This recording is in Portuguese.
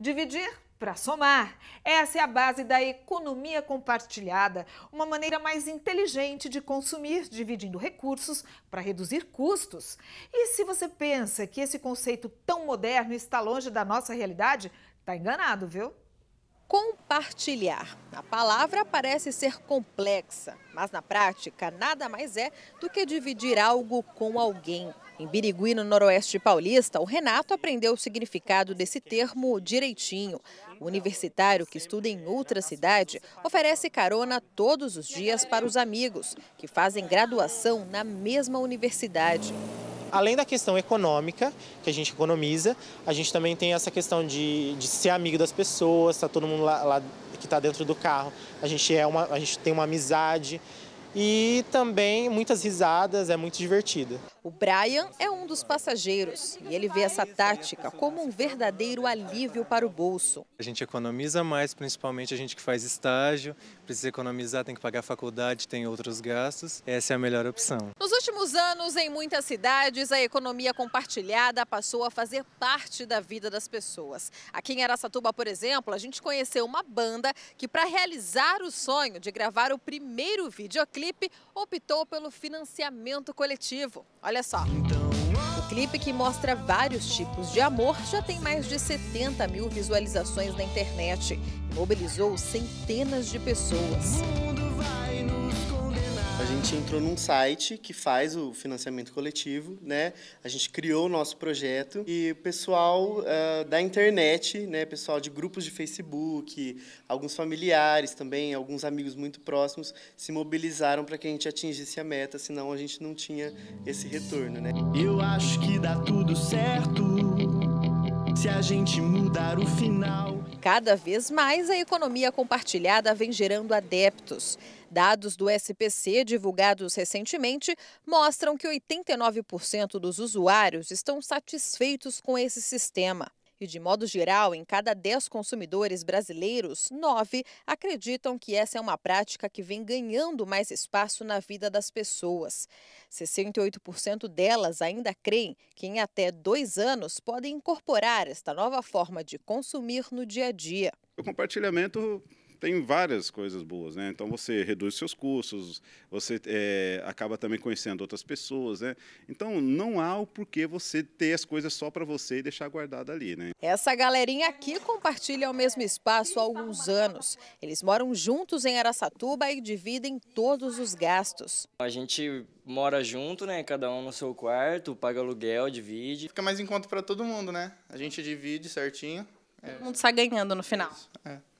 Dividir para somar. Essa é a base da economia compartilhada, uma maneira mais inteligente de consumir, dividindo recursos para reduzir custos. E se você pensa que esse conceito tão moderno está longe da nossa realidade, está enganado, viu? Compartilhar. A palavra parece ser complexa, mas na prática nada mais é do que dividir algo com alguém. Em Birigui, no noroeste paulista, o Renato aprendeu o significado desse termo direitinho. O universitário que estuda em outra cidade oferece carona todos os dias para os amigos, que fazem graduação na mesma universidade. Além da questão econômica, que a gente economiza, a gente também tem essa questão de, de ser amigo das pessoas, está todo mundo lá, lá que está dentro do carro. A gente, é uma, a gente tem uma amizade, e também muitas risadas, é muito divertida. O Brian é um dos passageiros e ele vê essa tática como um verdadeiro alívio para o bolso. A gente economiza mais, principalmente a gente que faz estágio, precisa economizar, tem que pagar faculdade, tem outros gastos. Essa é a melhor opção. No últimos anos, em muitas cidades, a economia compartilhada passou a fazer parte da vida das pessoas. Aqui em Aracatuba, por exemplo, a gente conheceu uma banda que, para realizar o sonho de gravar o primeiro videoclipe, optou pelo financiamento coletivo. Olha só. O clipe que mostra vários tipos de amor já tem mais de 70 mil visualizações na internet e mobilizou centenas de pessoas. A gente entrou num site que faz o financiamento coletivo, né? A gente criou o nosso projeto e o pessoal uh, da internet, né? Pessoal de grupos de Facebook, alguns familiares também, alguns amigos muito próximos se mobilizaram para que a gente atingisse a meta, senão a gente não tinha esse retorno, né? Eu acho que dá tudo certo se a gente mudar o final. Cada vez mais a economia compartilhada vem gerando adeptos. Dados do SPC divulgados recentemente mostram que 89% dos usuários estão satisfeitos com esse sistema. E, de modo geral, em cada 10 consumidores brasileiros, 9 acreditam que essa é uma prática que vem ganhando mais espaço na vida das pessoas. 68% delas ainda creem que em até dois anos podem incorporar esta nova forma de consumir no dia a dia. O compartilhamento tem várias coisas boas, né? Então você reduz seus custos, você é, acaba também conhecendo outras pessoas, né? Então não há o porquê você ter as coisas só para você e deixar guardada ali, né? Essa galerinha aqui compartilha o mesmo espaço há alguns anos. Eles moram juntos em Araçatuba e dividem todos os gastos. A gente mora junto, né? Cada um no seu quarto, paga aluguel, divide. Fica mais em conta para todo mundo, né? A gente divide certinho. É. Todo mundo sai ganhando no final. É. é.